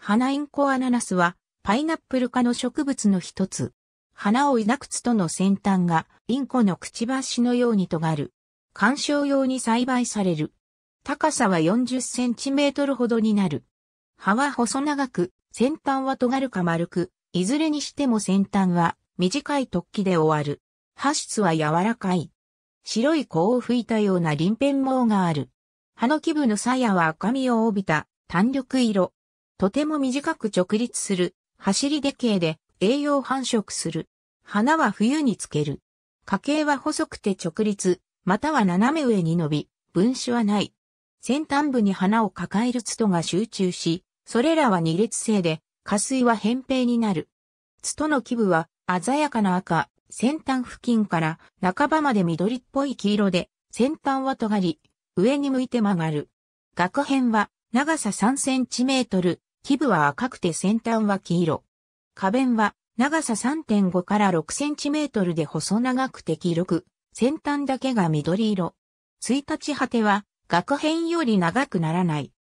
花インコアナナスはパイナップル科の植物の一つ。花を抱くつとの先端がインコのくちばしのように尖る。観賞用に栽培される。高さは40センチメートルほどになる。葉は細長く、先端は尖るか丸く、いずれにしても先端は短い突起で終わる。葉質は柔らかい。白い甲を吹いたような鱗片毛がある。葉の基部の鞘は赤みを帯びた単緑色。とても短く直立する、走りで形で栄養繁殖する。花は冬につける。花茎は細くて直立、または斜め上に伸び、分子はない。先端部に花を抱えるツトが集中し、それらは二列性で、下水は扁平になる。ツトの基部は鮮やかな赤、先端付近から半ばまで緑っぽい黄色で、先端は尖り、上に向いて曲がる。額編は長さ3センチメートル、基部は赤くて先端は黄色。花弁は長さ3.5から6センチメートルで細長くて黄色く、先端だけが緑色。1日果ては、学編より長くならない。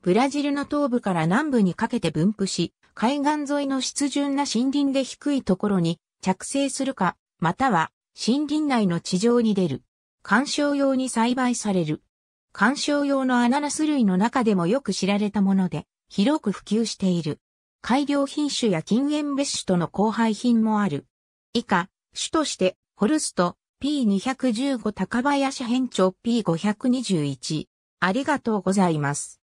ブラジルの東部から南部にかけて分布し、海岸沿いの湿潤な森林で低いところに着生するか、または森林内の地上に出る。観賞用に栽培される。観賞用のアナナス類の中でもよく知られたもので、広く普及している。改良品種や禁煙別種との交配品もある。以下、種として、ホルスト、P215 高林編長 P521。ありがとうございます。